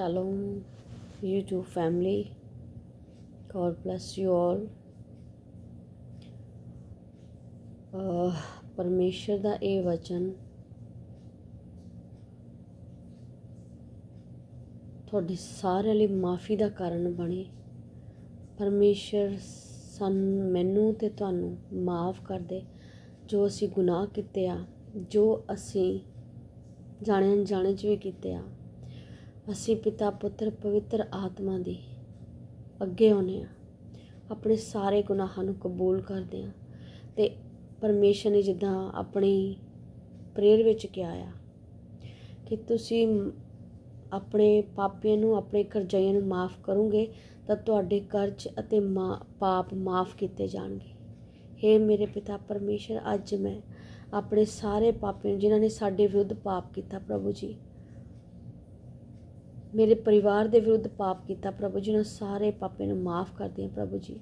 Shalom, YouTube family. God bless you all. ਪਰਮੇਸ਼ਰ ਦਾ ਇਹ ਵਚਨ ਤੁਹਾਡੇ ਸਾਰਿਆਂ ਲਈ ਮਾਫੀ ਦਾ ਕਾਰਨ ਬਣੇ ਪਰਮੇਸ਼ਰ ਸਾਨੂੰ ਮੈਨੂੰ ਤੇ ਤੁਹਾਨੂੰ ਮਾਫ ਕਰ ਦੇ ਜੋ ਅਸੀਂ ਗੁਨਾਹ ਕੀਤੇ ਆ ਜੋ ਅਸੀਂ ਜਾਣੇ ਅਣਜਾਣੇ ਚ ਵੀ ਕੀਤੇ ਆ ਅਸੀਂ ਪਿਤਾ ਪੁੱਤਰ ਪਵਿੱਤਰ ਆਤਮਾ ਦੀ ਅੱਗੇ ਆਉਨੇ ਆ ਆਪਣੇ ਸਾਰੇ ਗੁਨਾਹਾਂ ਨੂੰ ਕਬੂਲ ਕਰਦੇ ਆ ਤੇ ਪਰਮੇਸ਼ਰ ਨੇ ਜਿੱਦਾਂ ਆਪਣੀ ਪ੍ਰੇਰ ਵਿੱਚ ਕਿਹਾ ਆ ਕਿ ਤੁਸੀਂ ਆਪਣੇ ਪਾਪੀਆਂ ਨੂੰ ਆਪਣੇ ਕਰਜ਼ਾਈਆਂ ਨੂੰ ਮਾਫ ਕਰੋਗੇ ਤਾਂ ਤੁਹਾਡੇ ਕਰਜ਼ ਅਤੇ ਪਾਪ ਮਾਫ ਕੀਤੇ ਜਾਣਗੇ हे ਮੇਰੇ ਪਿਤਾ ਪਰਮੇਸ਼ਰ ਅੱਜ ਮੈਂ ਆਪਣੇ ਸਾਰੇ ਪਾਪੀਆਂ ਜਿਨ੍ਹਾਂ ਨੇ ਸਾਡੇ ਵਿਰੁੱਧ ਪਾਪ ਕੀਤਾ ਪ੍ਰਭੂ ਜੀ ਮੇਰੇ ਪਰਿਵਾਰ ਦੇ ਵਿਰੁੱਧ ਪਾਪ ਕੀਤਾ ਪ੍ਰਭੂ ਜੀ ਨੇ ਸਾਰੇ ਪਾਪੇ ਨੂੰ ਮਾਫ ਕਰ ਦਿਆ ਪ੍ਰਭੂ ਜੀ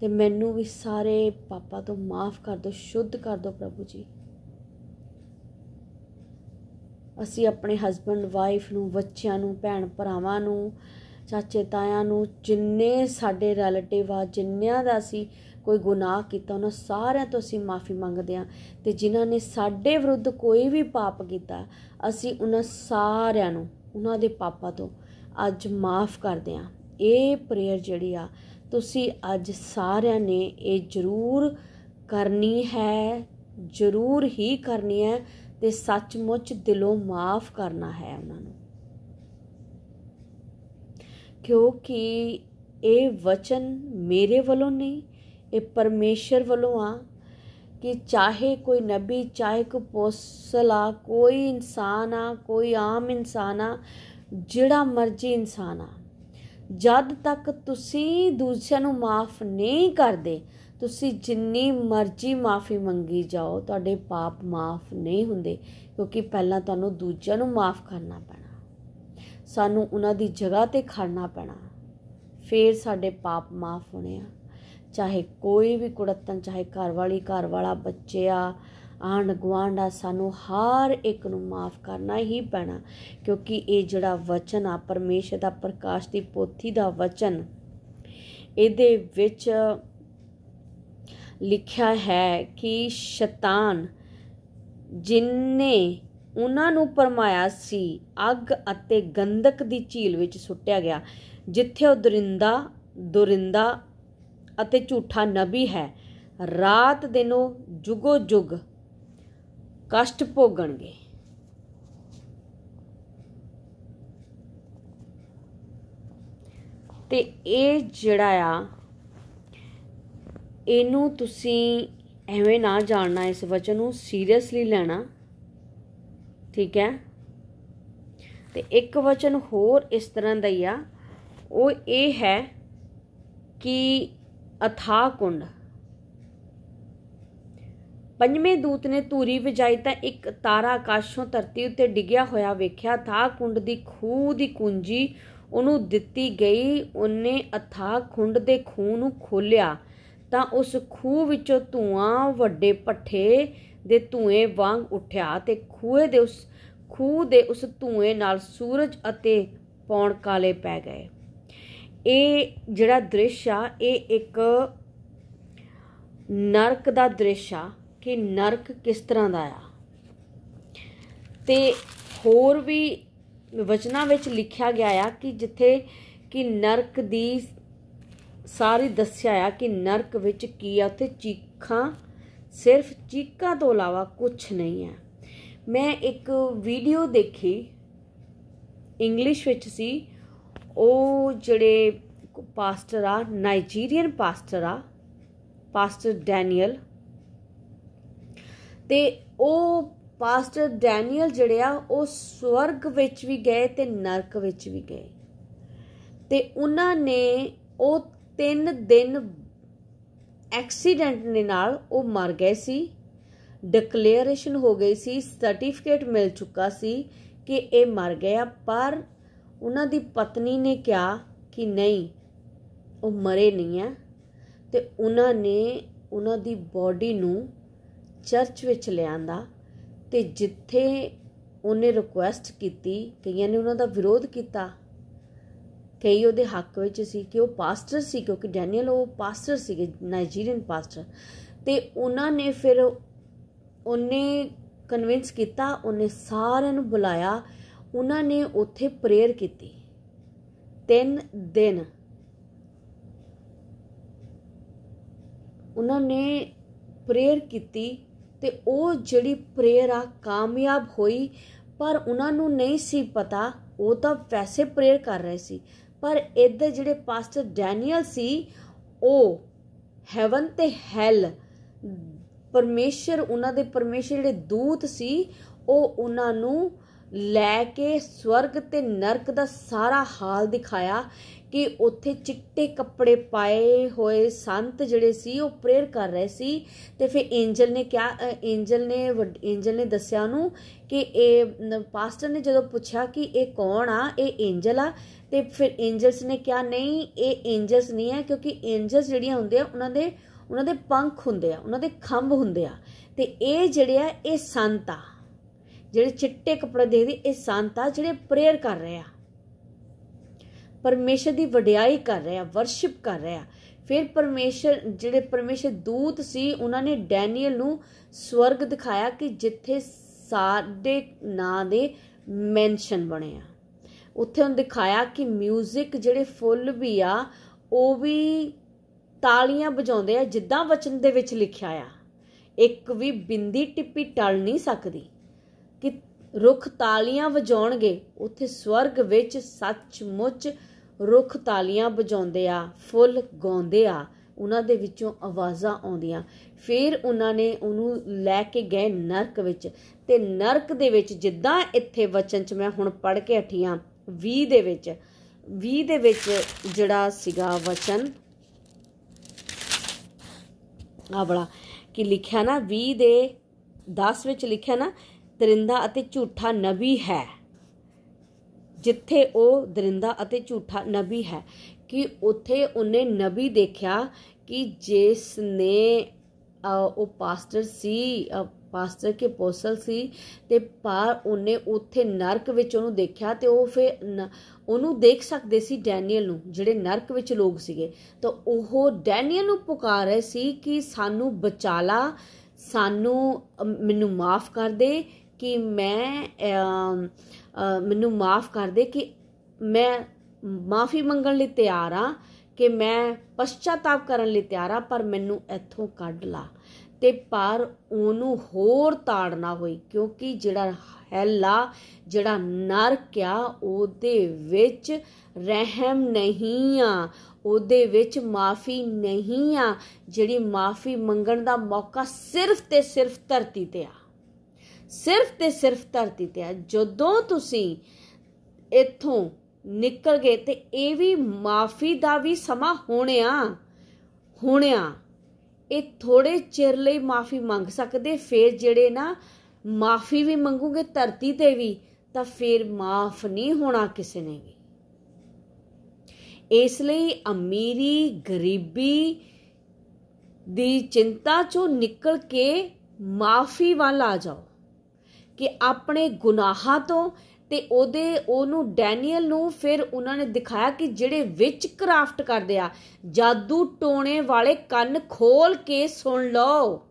ਤੇ ਮੈਨੂੰ ਵੀ ਸਾਰੇ ਪਾਪਾ ਤੋਂ ਮਾਫ ਕਰ ਦਿਓ ਸ਼ੁੱਧ ਕਰ ਦਿਓ ਪ੍ਰਭੂ ਜੀ ਅਸੀਂ ਆਪਣੇ ਹਸਬੰਡ ਵਾਈਫ ਨੂੰ ਬੱਚਿਆਂ ਨੂੰ ਭੈਣ ਭਰਾਵਾਂ ਨੂੰ ਚਾਚੇ ਤਾਇਆਂ ਨੂੰ ਜਿੰਨੇ ਸਾਡੇ ਰਿਲੇਟਿਵ ਆ ਜਿੰਨਿਆਂ ਦਾ ਅਸੀਂ ਕੋਈ ਗੁਨਾਹ ਕੀਤਾ ਉਹਨਾਂ ਸਾਰਿਆਂ ਤੋਂ ਅਸੀਂ ਮਾਫੀ ਮੰਗਦੇ ਆ ਤੇ ਜਿਨ੍ਹਾਂ ਨੇ ਸਾਡੇ ਵਿਰੁੱਧ ਕੋਈ ਵੀ ਪਾਪ ਕੀਤਾ ਅਸੀਂ ਉਹਨਾਂ ਸਾਰਿਆਂ ਨੂੰ ਉਹਨਾਂ ਦੇ ਪਾਪਾ ਤੋਂ ਅੱਜ ਮਾਫ ਕਰਦੇ ਆ ਇਹ ਪ੍ਰੇਅਰ ਜਿਹੜੀ ਆ ਤੁਸੀਂ ਅੱਜ ਸਾਰਿਆਂ ਨੇ ਇਹ ਜ਼ਰੂਰ ਕਰਨੀ ਹੈ ਜ਼ਰੂਰ ਹੀ ਕਰਨੀ ਹੈ ਤੇ ਸੱਚਮੁੱਚ ਦਿਲੋਂ ਮਾਫ ਕਰਨਾ ਹੈ ਉਹਨਾਂ ਨੂੰ ਕਿਉਂਕਿ ਇਹ ਵਚਨ ਮੇਰੇ ਵੱਲੋਂ ਨਹੀਂ ਇਹ ਪਰਮੇਸ਼ਰ ਵੱਲੋਂ ਆ ਕਿ ਚਾਹੇ ਕੋਈ ਨਬੀ ਚਾਹੇ ਕੋ ਪੋਸਲਾ ਕੋਈ ਇਨਸਾਨ ਆ ਕੋਈ ਆਮ ਇਨਸਾਨ ਆ ਜਿਹੜਾ ਮਰਜ਼ੀ ਇਨਸਾਨ ਆ ਜਦ ਤੱਕ ਤੁਸੀਂ ਦੂਜਿਆਂ ਨੂੰ ਮਾਫ ਨਹੀਂ ਕਰਦੇ ਤੁਸੀਂ ਜਿੰਨੀ ਮਰਜ਼ੀ ਮਾਫੀ ਮੰਗੀ ਜਾਓ ਤੁਹਾਡੇ ਪਾਪ ਮਾਫ ਨਹੀਂ ਹੁੰਦੇ ਕਿਉਂਕਿ ਪਹਿਲਾਂ ਤੁਹਾਨੂੰ ਦੂਜਿਆਂ ਨੂੰ ਮਾਫ ਕਰਨਾ ਪੈਣਾ ਸਾਨੂੰ ਉਹਨਾਂ ਦੀ ਜਗ੍ਹਾ ਤੇ ਖੜਨਾ ਪੈਣਾ ਫੇਰ ਸਾਡੇ ਪਾਪ ਮਾਫ ਹੋਣੇ ਆ ਚਾਹੇ ਕੋਈ ਵੀ ਕੁੜੱਤਨ ਚਾਹੇ ਘਰ ਵਾਲੀ ਘਰ ਵਾਲਾ ਬੱਚੇ ਆ ਆਂਡ ਸਾਨੂੰ ਹਰ ਇੱਕ ਨੂੰ ਮਾਫ ਕਰਨਾ ਹੀ ਪੈਣਾ ਕਿਉਂਕਿ ਇਹ ਜਿਹੜਾ ਵਚਨ ਆ ਪਰਮੇਸ਼ਰ ਦਾ ਪ੍ਰਕਾਸ਼ ਦੀ ਪੋਥੀ ਦਾ ਵਚਨ ਇਹਦੇ ਵਿੱਚ ਲਿਖਿਆ ਹੈ ਕਿ ਸ਼ੈਤਾਨ ਜਿਨਨੇ ਉਹਨਾਂ ਨੂੰ ਪਰਮਾਇਆ ਸੀ ਅੱਗ ਅਤੇ ਗੰਧਕ ਦੀ ਝੀਲ ਵਿੱਚ ਸੁੱਟਿਆ ਗਿਆ ਜਿੱਥੇ ਉਹ ਦੁਰਿੰਦਾ ਦੁਰਿੰਦਾ ਅਤੇ ਝੂਠਾ ਨਬੀ ਹੈ ਰਾਤ ਦਿਨੋ ਜੁਗੋ ਜੁਗ ਕਸ਼ਟ ਭੋਗਣਗੇ ਤੇ ਇਹ ਜਿਹੜਾ ਆ ਇਹਨੂੰ ਤੁਸੀਂ ਐਵੇਂ ਨਾ ਜਾਣਨਾ ਇਸ ਵਚਨ ਨੂੰ ਸੀਰੀਅਸਲੀ ਲੈਣਾ ਠੀਕ ਹੈ ਤੇ ਇੱਕ ਵਚਨ ਹੋਰ ਇਸ ਤਰ੍ਹਾਂ ਦਾ ਹੀ ਆ ਉਹ ਇਹ ਹੈ ਕਿ ਅਥਾ ਕੁੰਡ ਪੰਜਵੇਂ ਦੂਤ ਨੇ ਧੂਰੀ ਵਜਾਈ ਤਾਂ ਇੱਕ ਤਾਰਾ ਆਕਾਸ਼ੋਂ ਧਰਤੀ ਉੱਤੇ ਡਿੱਗਿਆ ਹੋਇਆ ਵੇਖਿਆ ਥਾ ਕੁੰਡ ਦੀ ਖੂਹ ਦੀ ਕੁੰਜੀ ਉਹਨੂੰ ਦਿੱਤੀ ਗਈ ਉਹਨੇ ਅਥਾ ਖੁੰਡ ਦੇ ਖੂਹ ਨੂੰ ਖੋਲਿਆ ਤਾਂ ਉਸ ਖੂਹ ਵਿੱਚੋਂ ਧੂਆਂ ਵੱਡੇ ਪੱਠੇ ਦੇ ਧੂਏ ਵਾਂਗ ਉੱਠਿਆ ਤੇ ਖੂਹੇ ਦੇ ਉਸ ਖੂਹ ਦੇ ਉਸ ਧੂਏ ਨਾਲ ਸੂਰਜ ਅਤੇ ਪੌਣ ਕਾਲੇ ਪੈ ਗਏ ਇਹ ਜਿਹੜਾ ਦ੍ਰਿਸ਼ ਆ ਇਹ ਇੱਕ ਨਰਕ ਦਾ ਦ੍ਰਿਸ਼ ਆ ਕਿ ਨਰਕ ਕਿਸ ਤਰ੍ਹਾਂ ਦਾ ਆ ਤੇ ਹੋਰ ਵੀ ਵਚਨਾਂ ਵਿੱਚ ਲਿਖਿਆ ਗਿਆ ਆ ਕਿ ਜਿੱਥੇ ਕਿ ਨਰਕ ਦੀ ਸਾਰੀ ਦੱਸਿਆ ਆ ਕਿ ਨਰਕ ਵਿੱਚ ਕੀ ਆ ਉੱਥੇ ਚੀਖਾਂ ਸਿਰਫ ਚੀਕਾਂ ਤੋਂ ਇਲਾਵਾ ਕੁਝ ਨਹੀਂ ਆ ਮੈਂ ਇੱਕ ਵੀਡੀਓ ਦੇਖੀ ਇੰਗਲਿਸ਼ ਵਿੱਚ ਸੀ ਉਹ ਜਿਹੜੇ ਪਾਸਟਰ ਆ ਨਾਈਜੀਰੀਅਨ ਪਾਸਟਰ ਆ ਪਾਸਟਰ ਡੈਨੀਅਲ ਤੇ ਉਹ ਪਾਸਟਰ ਡੈਨੀਅਲ ਜਿਹੜੇ ਆ ਉਹ ਸਵਰਗ ਵਿੱਚ ਵੀ ਗਏ ਤੇ ਨਰਕ ਵਿੱਚ ਵੀ ਗਏ ਤੇ ਉਹਨਾਂ ਨੇ ਉਹ 3 ਦਿਨ ਐਕਸੀਡੈਂਟ ਦੇ ਨਾਲ ਉਹ ਮਰ ਗਏ ਸੀ ਡਿਕਲੇਰੇਸ਼ਨ ਹੋ ਗਈ ਸੀ ਸਰਟੀਫਿਕੇਟ ਮਿਲ ਚੁੱਕਾ ਸੀ ਕਿ ਇਹ ਮਰ ਗਿਆ ਪਰ ਉਹਨਾਂ ਦੀ ਪਤਨੀ ਨੇ ਕਿਹਾ ਕਿ ਨਹੀਂ ਉਹ ਮਰੇ ਨਹੀਂ ਹੈ ਤੇ ਉਹਨਾਂ ਨੇ ਉਹਨਾਂ ਦੀ ਬਾਡੀ ਨੂੰ ਚਰਚ ਵਿੱਚ ਲਿਆਂਦਾ ਤੇ ਜਿੱਥੇ ਉਹਨੇ ਰਿਕੁਐਸਟ ਕੀਤੀ ਕਈਆਂ ਨੇ ਉਹਨਾਂ ਦਾ ਵਿਰੋਧ ਕੀਤਾ ਕਈ ਉਹਦੇ ਹੱਕ ਵਿੱਚ ਸੀ ਕਿ ਉਹ ਪਾਸਟਰ ਸੀ ਕਿਉਂਕਿ ਡੈਨੀਅਲ ਉਹ ਪਾਸਟਰ ਸੀਗੇ ਨਾਈਜੀਰੀਅਨ ਪਾਸਟਰ ਤੇ ਉਹਨਾਂ ਨੇ ਫਿਰ ਉਹਨੇ ਕਨਵਿੰਸ ਕੀਤਾ ਉਹਨੇ ਸਾਰਿਆਂ ਨੂੰ ਬੁਲਾਇਆ ਉਹਨਾਂ ਨੇ ਉੱਥੇ ਪ੍ਰੇਅਰ ਕੀਤੀ ਤਿੰਨ ਦਿਨ ਉਹਨਾਂ ਨੇ ਪ੍ਰੇਅਰ ਕੀਤੀ ਤੇ ਉਹ ਜਿਹੜੀ ਪ੍ਰੇਅਰ ਆ ਕਾਮਯਾਬ ਹੋਈ ਪਰ ਉਹਨਾਂ ਨੂੰ ਨਹੀਂ ਸੀ ਪਤਾ ਉਹ ਤਾਂ ਵੈਸੇ ਪ੍ਰੇਅਰ ਕਰ ਰਹੇ ਸੀ ਪਰ ਇੱਧਰ ਜਿਹੜੇ ਪਾਸਟਰ ਡੈਨੀਅਲ ਸੀ ਉਹ ਹੈਵਨ ਤੇ ਹੈਲ ਪਰਮੇਸ਼ਰ ਉਹਨਾਂ ਦੇ ਪਰਮੇਸ਼ਰ ਜਿਹੜੇ ਦੂਤ ਸੀ ਉਹ ਉਹਨਾਂ ਨੂੰ ਲੈ ਕੇ ਸਵਰਗ ਤੇ ਨਰਕ ਦਾ ਸਾਰਾ ਹਾਲ ਦਿਖਾਇਆ ਕਿ ਉੱਥੇ ਚਿੱਟੇ ਕੱਪੜੇ ਪਾਏ ਹੋਏ ਸੰਤ ਜਿਹੜੇ ਸੀ ਉਹ ਪ੍ਰੇਅਰ ਕਰ ਰਹੇ ਸੀ ਤੇ ਫਿਰ ਐਂਜਲ ਨੇ ਕਿਹਾ ਐਂਜਲ ਨੇ ਐਂਜਲ ਨੇ ਦੱਸਿਆ ਉਹਨੂੰ ਕਿ ਇਹ ਪਾਸਟਰ ਨੇ ਜਦੋਂ ਪੁੱਛਿਆ ਕਿ ਇਹ ਕੌਣ ਆ ਇਹ ਐਂਜਲ ਆ ਤੇ ਫਿਰ ਐਂਜਲਸ ਨੇ ਕਿਹਾ ਨਹੀਂ ਇਹ ਐਂਜਲਸ ਨਹੀਂ ਹੈ ਕਿਉਂਕਿ ਐਂਜਲਸ ਜਿਹੜੀਆਂ ਹੁੰਦੇ ਆ ਉਹਨਾਂ ਦੇ ਉਹਨਾਂ ਦੇ ਪੰਖ ਹੁੰਦੇ ਆ ਉਹਨਾਂ ਦੇ ਖੰਭ ਹੁੰਦੇ ਆ ਤੇ ਇਹ ਜਿਹੜੇ ਆ ਇਹ ਸੰਤ ਆ ਜਿਹੜੇ ਚਿੱਟੇ ਕੱਪੜੇ ਦੇਖਦੇ ਇਹ ਸੰਤ ਆ ਜਿਹੜੇ ਪ੍ਰੇਅਰ ਕਰ ਰਹੇ ਆ ਪਰਮੇਸ਼ਰ ਦੀ ਵਡਿਆਈ ਕਰ ਰਹੇ ਆ ਵਰਸ਼ਿਪ ਕਰ ਰਹੇ ਆ ਫਿਰ ਪਰਮੇਸ਼ਰ ਜਿਹੜੇ ਪਰਮੇਸ਼ਰ ਦੂਤ ਸੀ ਉਹਨਾਂ ਨੇ ਡੈਨੀਅਲ ਨੂੰ ਸਵਰਗ ਦਿਖਾਇਆ ਕਿ ਜਿੱਥੇ ਸਾਡੇ ਨਾਂ ਦੇ ਮੈਂਸ਼ਨ ਬਣੇ ਆ ਉੱਥੇ ਉਹਨਾਂ ਦਿਖਾਇਆ ਕਿ 뮤직 ਜਿਹੜੇ ਫੁੱਲ ਵੀ ਆ ਉਹ ਵੀ ਤਾਲੀਆਂ ਵਜਾਉਂਦੇ ਆ ਜਿੱਦਾਂ ਵਚਨ ਦੇ ਵਿੱਚ ਲਿਖਿਆ ਆ ਇੱਕ ਵੀ ਬਿੰਦੀ ਟਿੱਪੀ ਟਲ ਨਹੀਂ ਸਕਦੀ ਕਿ ਰੁੱਖ ਤਾਲੀਆਂ ਵਜਾਉਣਗੇ ਉੱਥੇ ਸਵਰਗ ਵਿੱਚ ਸੱਚਮੁੱਚ ਰੁੱਖ ਤਾਲੀਆਂ ਵਜਾਉਂਦੇ ਆ ਫੁੱਲ ਗਾਉਂਦੇ ਆ ਉਹਨਾਂ ਦੇ ਵਿੱਚੋਂ ਆਵਾਜ਼ਾਂ ਆਉਂਦੀਆਂ ਫਿਰ ਉਹਨਾਂ ਨੇ ਉਹਨੂੰ ਲੈ ਕੇ ਗਏ ਨਰਕ ਵਿੱਚ ਤੇ ਨਰਕ ਦੇ ਵਿੱਚ ਜਿੱਦਾਂ ਇੱਥੇ ਵਚਨ 'ਚ ਮੈਂ ਹੁਣ ਪੜ੍ਹ ਕੇ ਹਟੀਆਂ 20 ਦੇ ਵਿੱਚ 20 ਦੇ ਵਿੱਚ ਜਿਹੜਾ ਸੀਗਾ ਵਚਨ ਆ ਬੜਾ ਕਿ ਲਿਖਿਆ ਨਾ 20 ਦੇ 10 ਵਿੱਚ ਲਿਖਿਆ ਨਾ ਦਰਿੰਦਾ ਅਤੇ ਝੂਠਾ ਨਬੀ ਹੈ ਜਿੱਥੇ ਉਹ ਦਰਿੰਦਾ ਅਤੇ ਝੂਠਾ ਨਬੀ ਹੈ ਕਿ ਉਥੇ ਉਹਨੇ ਨਬੀ ਦੇਖਿਆ ਕਿ ਜਿਸ ਨੇ ਉਹ ਪਾਸਟਰ ਸੀ ਪਾਸਟਰ ਕੇ ਪੋਸਲ ਸੀ ਤੇ ਪਰ ਉਹਨੇ ਉਥੇ ਨਰਕ ਵਿੱਚ ਉਹਨੂੰ ਦੇਖਿਆ ਤੇ ਉਹ ਫੇ ਉਹਨੂੰ ਦੇਖ ਸਕਦੇ ਸੀ ਡੈਨੀਅਲ ਨੂੰ ਜਿਹੜੇ ਨਰਕ ਵਿੱਚ ਲੋਕ ਸੀਗੇ ਤਾਂ ਉਹ ਡੈਨੀਅਲ ਨੂੰ ਪੁਕਾਰ ਰਹੀ ਸੀ ਕਿ ਸਾਨੂੰ ਬਚਾ ਲਾ ਸਾਨੂੰ ਮੈਨੂੰ ਮਾਫ ਕਰ ਦੇ ਕਿ ਮੈਂ ਮੈਨੂੰ ਮਾਫ ਕਰ ਦੇ ਕਿ ਮੈਂ ਮਾਫੀ ਮੰਗਣ ਲਈ ਤਿਆਰ ਆ ਕਿ ਮੈਂ ਪਛਤਾਪ ਕਰਨ ਲਈ ਤਿਆਰ ਆ ਪਰ ਮੈਨੂੰ ਇੱਥੋਂ ਕੱਢ ਲਾ ਤੇ ਪਰ ਉਹਨੂੰ ਹੋਰ ਤਾੜਨਾ ਹੋਈ ਕਿਉਂਕਿ ਜਿਹੜਾ ਹੈਲਾ ਜਿਹੜਾ ਨਰਕ ਆ ਉਹਦੇ ਵਿੱਚ ਰਹਿਮ ਨਹੀਂ ਆ ਉਹਦੇ ਵਿੱਚ ਮਾਫੀ ਨਹੀਂ ਆ ਜਿਹੜੀ ਮਾਫੀ ਮੰਗਣ ਦਾ ਮੌਕਾ ਸਿਰਫ ਤੇ ਸਿਰਫ ਧਰਤੀ ਤੇ ਆ ਸਿਰਫ ਤੇ ਸਿਰਫ ਧਰਤੀ ਤੇ ਆ ਜਦੋਂ ਤੁਸੀਂ ਇੱਥੋਂ ਨਿਕਲ ਗਏ ਤੇ ਇਹ ਵੀ ਮਾਫੀ ਦਾ ਵੀ ਸਮਾਂ ਹੋਣਿਆ ਹੋਣਿਆ ਇਹ ਥੋੜੇ ਚਿਰ ਲਈ ਮਾਫੀ ਮੰਗ ਸਕਦੇ ਫੇਰ ਜਿਹੜੇ ਨਾ ਮਾਫੀ ਵੀ ਮੰਗੂਗੇ ਧਰਤੀ ਤੇ ਵੀ ਤਾਂ ਫੇਰ ਮਾਫ ਨਹੀਂ ਹੋਣਾ ਕਿਸੇ ਨੇ ਵੀ ਇਸ ਲਈ ਅਮੀਰੀ ਗਰੀਬੀ ਦੀ ਚਿੰਤਾ ਚੋਂ ਨਿਕਲ ਕੇ ਮਾਫੀ ਵੱਲ ਆ ਜਾਓ ਕਿ ਆਪਣੇ ਗੁਨਾਹਾਂ ਤੋਂ ਤੇ ਉਹਦੇ ਉਹਨੂੰ ਡੈਨੀਅਲ ਨੂੰ ਫਿਰ ਉਹਨਾਂ ਨੇ ਦਿਖਾਇਆ ਕਿ ਜਿਹੜੇ ਵਿੱਚ ਕਰਾਫਟ ਕਰਦੇ ਆ ਜਾਦੂ ਟੋਣੇ ਵਾਲੇ ਕੰਨ ਖੋਲ ਕੇ ਸੁਣ ਲਓ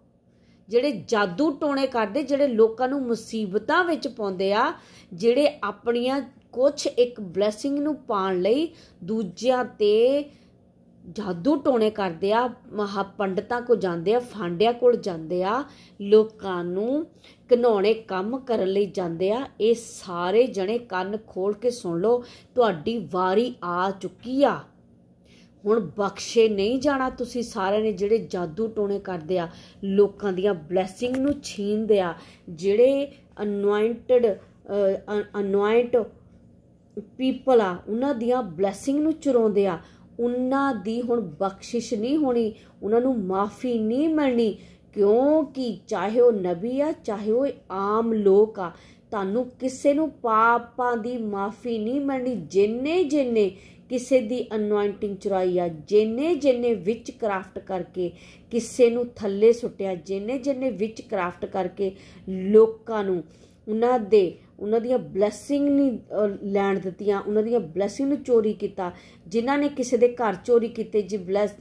ਜਿਹੜੇ ਜਾਦੂ ਟੋਣੇ ਕਰਦੇ ਜਿਹੜੇ ਲੋਕਾਂ ਨੂੰ ਮੁਸੀਬਤਾਂ ਵਿੱਚ ਪਾਉਂਦੇ ਆ ਜਿਹੜੇ ਆਪਣੀਆਂ ਕੁਝ ਇੱਕ ਬਲੇਸਿੰਗ ਨੂੰ ਪਾਣ ਲਈ ਦੂਜਿਆਂ ਤੇ ਜਾਦੂ ਟੋਣੇ ਕਰਦੇ ਆ ਮਹਾ ਪੰਡਤਾਂ ਕੋ ਜਾਂਦੇ ਆ ਫਾਂਡਿਆਂ ਕੋਲ ਜਾਂਦੇ ਆ ਲੋਕਾਂ ਨੂੰ ਘਨੌਣੇ ਕੰਮ ਕਰਨ ਲਈ ਜਾਂਦੇ ਆ ਇਹ ਸਾਰੇ ਜਣੇ ਕੰਨ ਖੋਲ ਕੇ ਸੁਣ ਲਓ ਤੁਹਾਡੀ ਵਾਰੀ ਆ ਚੁੱਕੀ ਆ ਹੁਣ ਬਖਸ਼ੇ ਨਹੀਂ ਜਾਣਾ ਤੁਸੀਂ ਸਾਰੇ ਨੇ ਜਿਹੜੇ ਜਾਦੂ ਟੋਣੇ ਕਰਦੇ ਆ ਲੋਕਾਂ ਦੀਆਂ ਬਲੇਸਿੰਗ ਨੂੰ ਛੀਨਦੇ ਆ ਜਿਹੜੇ ਅਨੋਇੰਟਡ ਅਨੋਇੰਟ ਪੀਪਲ ਆ ਉਹਨਾਂ ਦੀਆਂ ਬਲੇਸਿੰਗ ਨੂੰ ਚੁਰਾਉਂਦੇ ਆ ਉਹਨਾਂ ਦੀ ਹੁਣ ਬਖਸ਼ਿਸ਼ ਨਹੀਂ ਹੋਣੀ ਉਹਨਾਂ ਨੂੰ ਮਾਫੀ ਨਹੀਂ ਮਿਲਣੀ ਕਿਉਂਕਿ ਚਾਹੇ ਉਹ ਨਬੀ ਆ ਚਾਹੇ ਉਹ ਆਮ ਲੋਕ ਆ ਤੁਹਾਨੂੰ ਕਿਸੇ ਨੂੰ ਪਾਪਾਂ ਦੀ ਮਾਫੀ ਨਹੀਂ ਮਿਲਣੀ ਜਿੰਨੇ ਜਿੰਨੇ ਕਿਸੇ ਦੀ ਅਨੋਇੰਟਿੰਗ ਚੁਰਾਈ ਆ ਜਿੰਨੇ ਜਿੰਨੇ ਵਿੱਚ ਕਰਾਫਟ ਕਰਕੇ ਕਿਸੇ ਨੂੰ ਥੱਲੇ ਸੁੱਟਿਆ ਜਿੰਨੇ ਜਿੰਨੇ ਵਿੱਚ ਕਰਾਫਟ ਕਰਕੇ ਲੋਕਾਂ ਨੂੰ ਉਹਨਾਂ ਦੇ ਉਹਨਾਂ ਦੀਆਂ ਬਲੇਸਿੰਗ ਨਹੀਂ ਲੈਣ ਦਿੱਤੀਆਂ ਉਹਨਾਂ ਦੀਆਂ ਬਲੇਸਿੰਗ ਨੂੰ ਚੋਰੀ ਕੀਤਾ ਜਿਨ੍ਹਾਂ ਨੇ ਕਿਸੇ ਦੇ ਘਰ ਚੋਰੀ ਕੀਤੇ ਜੀ ਬਲੇਸ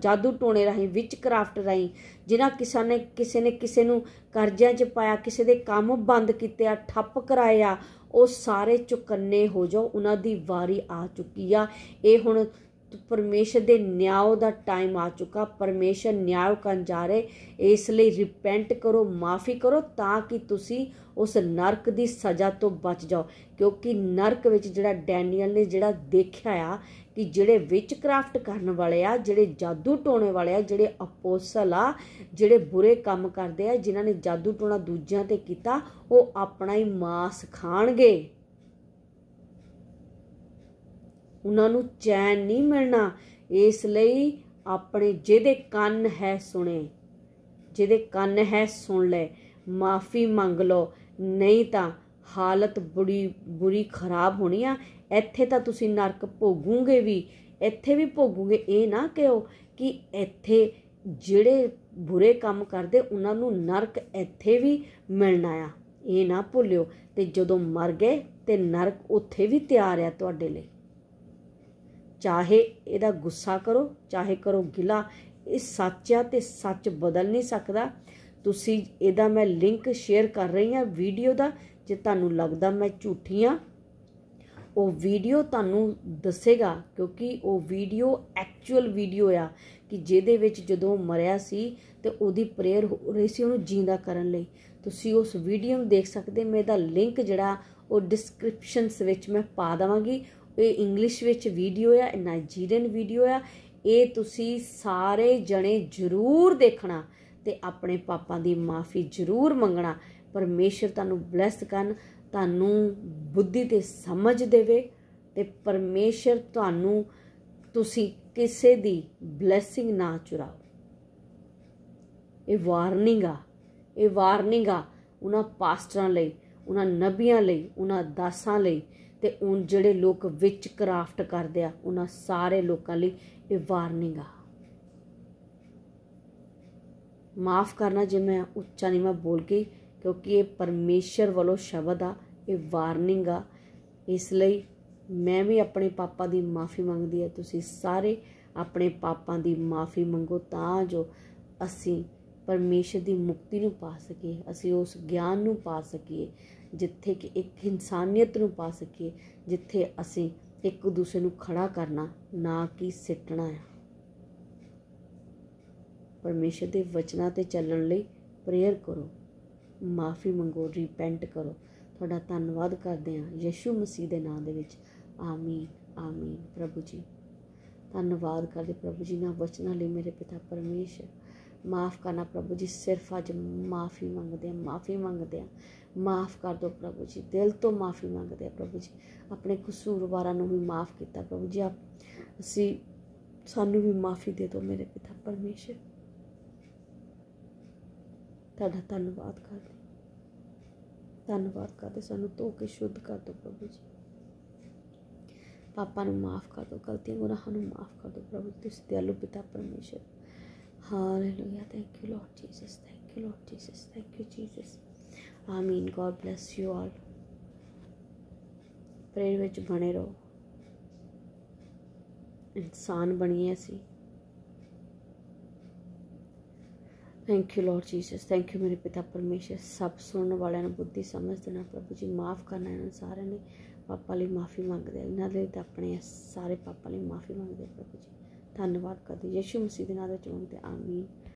ਜਾਦੂ ਟੋਣੇ ਰਾਹੀਂ ਵਿਚ ਕਰਾਫਟ ਰਾਹੀਂ ਜਿਨ੍ਹਾਂ ਕਿਸਾਨ ਨੇ ਕਿਸੇ ਨੇ ਕਿਸੇ ਨੂੰ ਕਰਜ਼ਿਆਂ 'ਚ ਪਾਇਆ ਕਿਸੇ ਦੇ ਕੰਮ ਬੰਦ ਕੀਤੇ ਆ ਠੱਪ ਕਰਾਇਆ ਉਹ ਸਾਰੇ ਚੁਕੰਨੇ ਹੋ ਜਾਓ ਉਹਨਾਂ ਦੀ ਵਾਰੀ ਆ ਚੁੱਕੀ ਆ ਇਹ ਹੁਣ ਪਰਮੇਸ਼ਰ ਦੇ ਨਿਆਂ ਦਾ ਟਾਈਮ ਆ ਚੁੱਕਾ ਪਰਮੇਸ਼ਰ ਨਿਆਂ ਕਰਨ ਜਾ ਰਹੇ ਇਸ ਲਈ ਰਿਪੈਂਟ ਕਰੋ ਮਾਫੀ ਕਰੋ ਤਾਂ ਕਿ ਤੁਸੀਂ ਉਸ ਨਰਕ ਦੀ ਸਜ਼ਾ ਤੋਂ ਬਚ ਜਾਓ ਕਿਉਂਕਿ ਨਰਕ ਵਿੱਚ ਜਿਹੜਾ ਡੈਨੀਅਲ ਨੇ ਜਿਹੜਾ ਦੇਖਿਆ ਆ ਕਿ ਜਿਹੜੇ ਵਿਚ ਕ੍ਰਾਫਟ ਕਰਨ ਵਾਲੇ ਆ ਜਿਹੜੇ ਜਾਦੂ ਟੋਣੇ ਵਾਲੇ ਆ ਜਿਹੜੇ ਅਪੋਸਲ ਆ ਜਿਹੜੇ ਬੁਰੇ ਕੰਮ ਕਰਦੇ ਆ ਜਿਨ੍ਹਾਂ ਨੇ ਜਾਦੂ ਟੋਣਾ ਦੂਜਿਆਂ ਤੇ ਕੀਤਾ ਉਹ ਆਪਣਾ ਹੀ ਮਾਸ ਖਾਣਗੇ ਉਹਨਾਂ ਨੂੰ ਚੈਨ ਨਹੀਂ ਮਿਲਣਾ ਇਸ ਲਈ ਆਪਣੇ ਜਿਹਦੇ ਕੰਨ ਹੈ ਸੁਣੇ ਜਿਹਦੇ ਕੰਨ ਹੈ ਸੁਣ ਲੈ ਮਾਫੀ ਮੰਗ ਲਓ ਨਹੀਂ ਤਾਂ ਹਾਲਤ ਬੁਰੀ ਬੁਰੀ ਖਰਾਬ ਹੋਣੀ ਆ ਇੱਥੇ ਤਾਂ ਤੁਸੀਂ ਨਰਕ ਭੋਗੂਗੇ ਵੀ ਇੱਥੇ ਵੀ ਭੋਗੂਗੇ ਇਹ ਨਾ ਕਿਓ ਕਿ ਇੱਥੇ ਜਿਹੜੇ ਬੁਰੇ ਕੰਮ ਕਰਦੇ ਉਹਨਾਂ ਨੂੰ ਨਰਕ ਇੱਥੇ ਵੀ ਮਿਲਣਾ ਆ ਇਹ ਨਾ ਭੁੱਲਿਓ ਤੇ ਜਦੋਂ ਮਰ ਗਏ ਤੇ ਨਰਕ ਉੱਥੇ ਵੀ ਤਿਆਰ ਆ ਤੁਹਾਡੇ ਲਈ ਚਾਹੇ ਇਹਦਾ ਗੁੱਸਾ ਕਰੋ ਚਾਹੇ ਕਰੋ ਗਿਲਾ ਇਹ ਸੱਚ ਆ ਤੇ ਸੱਚ ਬਦਲ ਨਹੀਂ ਸਕਦਾ ਤੁਸੀਂ ਇਹਦਾ ਮੈਂ ਲਿੰਕ ਸ਼ੇਅਰ ਕਰ ਰਹੀ ਹਾਂ ਵੀਡੀਓ ਦਾ ਜੇ ਤੁਹਾਨੂੰ ਲੱਗਦਾ ਮੈਂ ਝੂਠੀ ਆ ਉਹ ਵੀਡੀਓ ਤੁਹਾਨੂੰ ਦੱਸੇਗਾ ਕਿਉਂਕਿ ਉਹ ਵੀਡੀਓ ਐਕਚੁਅਲ ਵੀਡੀਓ ਆ ਕਿ ਜਿਹਦੇ ਵਿੱਚ ਜਦੋਂ ਮਰਿਆ ਸੀ ਤੇ ਉਹਦੀ ਪ੍ਰੇਅਰ ਹੋ ਰਹੀ ਸੀ ਉਹਨੂੰ ਜਿੰਦਾ ਕਰਨ ਲਈ ਤੁਸੀਂ ਉਸ ਵੀਡੀਓ ਨੂੰ ਦੇਖ ਸਕਦੇ ਮੈਂ ਇਹਦਾ ਲਿੰਕ ਜਿਹੜਾ ਉਹ ਡਿਸਕ੍ਰਿਪਸ਼ਨਸ ਵਿੱਚ ਮੈਂ ਪਾ ਦਵਾਂਗੀ ਇਹ ਇੰਗਲਿਸ਼ ਵਿੱਚ ਵੀਡੀਓ ਆ ਨਾਈਜੀਰੀਅਨ ਵੀਡੀਓ ਆ ਇਹ ਤੁਸੀਂ ਸਾਰੇ ਜਣੇ ਜ਼ਰੂਰ ਦੇਖਣਾ ਤੇ ਆਪਣੇ ਪਾਪਾਂ ਦੀ ਮਾਫੀ ਜ਼ਰੂਰ ਮੰਗਣਾ ਪਰਮੇਸ਼ਰ ਤੁਹਾਨੂੰ ਬlesਸ ਕਰਨ ਤੁਹਾਨੂੰ ਬੁੱਧੀ ਤੇ ਸਮਝ ਦੇਵੇ ਤੇ ਪਰਮੇਸ਼ਰ ਤੁਹਾਨੂੰ ਤੁਸੀਂ ਕਿਸੇ ਦੀ ਬlesਸਿੰਗ ਨਾ ਚੁਰਾਓ ਇਹ ਵਾਰਨਿੰਗ ਆ ਇਹ ਵਾਰਨਿੰਗ ਆ ਉਹਨਾਂ ਪਾਸਟਰਾਂ ਲਈ ਉਹਨਾਂ ਨਬੀਆਂ ਲਈ ਉਹਨਾਂ ਦਾਸਾਂ ਲਈ ਤੇ ਉਹ ਜਿਹੜੇ ਲੋਕ ਵਿੱਚ ਕਰਾਫਟ ਕਰਦੇ ਆ ਉਹਨਾਂ ਸਾਰੇ ਲੋਕਾਂ ਲਈ ਇਹ ਵਾਰਨਿੰਗ ਆ ਮਾਫ ਕਰਨਾ ਜੇ ਮੈਂ ਉੱਚਾ ਨਹੀਂ ਮੈਂ ਬੋਲ ਗਈ ਕਿਉਂਕਿ ਇਹ ਪਰਮੇਸ਼ਰ ਵੱਲੋਂ ਸ਼ਬਦ ਆ ਇਹ ਵਾਰਨਿੰਗ ਆ ਇਸ ਲਈ ਮੈਂ ਵੀ ਆਪਣੇ ਪਾਪਾਂ ਦੀ ਮਾਫੀ ਮੰਗਦੀ ਆ ਤੁਸੀਂ ਸਾਰੇ ਆਪਣੇ ਪਾਪਾਂ ਦੀ ਮਾਫੀ ਮੰਗੋ ਤਾਂ ਜੋ ਅਸੀਂ ਪਰਮੇਸ਼ਰ ਦੀ ਮੁਕਤੀ ਨੂੰ ਪਾ ਸਕੀਏ ਅਸੀਂ ਉਸ ਗਿਆਨ ਨੂੰ ਪਾ ਸਕੀਏ ਜਿੱਥੇ ਕਿ ਇੱਕ ਇਨਸਾਨੀਅਤ ਨੂੰ ਪਾ ਸਕੀਏ ਜਿੱਥੇ ਅਸੀਂ ਇੱਕ ਦੂਸਰੇ ਨੂੰ ਖੜਾ ਕਰਨਾ ਨਾ ਕਿ ਸਿੱਟਣਾ ਹੈ ਪਰਮੇਸ਼ਰ ਦੇ ਵਚਨਾਂ ਤੇ ਚੱਲਣ ਲਈ ਪ੍ਰੇਅਰ ਕਰੋ ਮਾਫੀ ਮੰਗੋ ਰਿਪੈਂਟ ਕਰੋ ਤੁਹਾਡਾ ਧੰਨਵਾਦ ਕਰਦੇ ਹਾਂ ਯਿਸੂ ਮਸੀਹ ਦੇ ਨਾਮ ਦੇ ਵਿੱਚ ਆਮੀਨ ਆਮੀਨ ਪ੍ਰਭੂ ਜੀ ਧੰਨਵਾਦ ਕਰਦੇ ਪ੍ਰਭੂ ਜੀ ਨਾ ਵਚਨਾਂ ਲਈ ਮੇਰੇ ਪਿਤਾ ਪਰਮੇਸ਼ਰ ਮਾਫ ਕਰਨਾ ਪ੍ਰਭੂ ਜੀ ਸਿਰਫ ਅੱਜ ਮਾਫੀ ਮੰਗਦੇ ਆ ਮਾਫੀ ਮੰਗਦੇ ਆ ਮਾਫ ਕਰ ਦਿਓ ਪ੍ਰਭੂ ਜੀ ਦਿਲ ਤੋਂ ਮਾਫੀ ਮੰਗਦੇ ਆ ਪ੍ਰਭੂ ਜੀ ਆਪਣੇ ਕਸੂਰਵਾਰਾਂ ਨੂੰ ਵੀ ਮਾਫ ਕੀਤਾ ਪ੍ਰਭੂ ਜੀ ਆਪ ਅਸੀਂ ਸਾਨੂੰ ਵੀ ਮਾਫੀ ਦੇ ਦਿਓ ਮੇਰੇ ਪਿਤਾ ਪਰਮੇਸ਼ਰ ਤੁਹਾਡਾ ਧੰਨਵਾਦ ਕਰਦੇ ਧੰਨਵਾਦ ਕਰਦੇ ਸਾਨੂੰ ਧੋ ਕੇ ਸ਼ੁੱਧ ਕਰ ਦਿਓ ਪ੍ਰਭੂ ਜੀ ਪਾਪਾਂ ਨੂੰ ਮਾਫ ਕਰ ਦਿਓ ਗਲਤੀਆਂ ਗੁਨਾਹਾਂ ਨੂੰ ਮਾਫ ਕਰ ਦਿਓ ਪ੍ਰਭੂ ਤੁਸੀਂ ਦਿਆਲੂ ਪਿਤਾ ਪਰਮੇਸ਼ਰ Hallelujah. Thank you, Lord Jesus. Thank you, Lord Jesus. Thank you, Jesus. Amen. God bless you all. Prayer ਵਿੱਚ ਬਣੇ ਰਹੋ ਇਨਸਾਨ ਬਣੀਏ ਅਸੀਂ thank you Lord Jesus thank you ਮੇਰੇ ਪਿਤਾ ਪਰਮੇਸ਼ਰ ਸਭ ਸੁਣਨ ਵਾਲਿਆਂ ਨੂੰ ਬੁੱਧੀ ਸਮਝ ਦੇਣਾ ਪ੍ਰਭੂ ਜੀ ਮਾਫ ਕਰਨਾ ਇਹਨਾਂ ਸਾਰਿਆਂ ਨੇ ਪਾਪਾਂ ਲਈ ਮਾਫੀ ਮੰਗਦੇ ਇਹਨਾਂ ਦੇ ਤੇ ਆਪਣੇ ਸਾਰੇ ਪਾਪਾਂ ਲਈ ਮਾਫੀ ਮੰਗਦੇ ਪ੍ਰਭੂ ਜੀ ਧੰਨਵਾਦ ਕਰਦੇ ਯਿਸੂ ਮਸੀਹ ਦੇ ਨਾਮ ਵਿੱਚ ਮੰਗਦੇ ਆਮੀਨ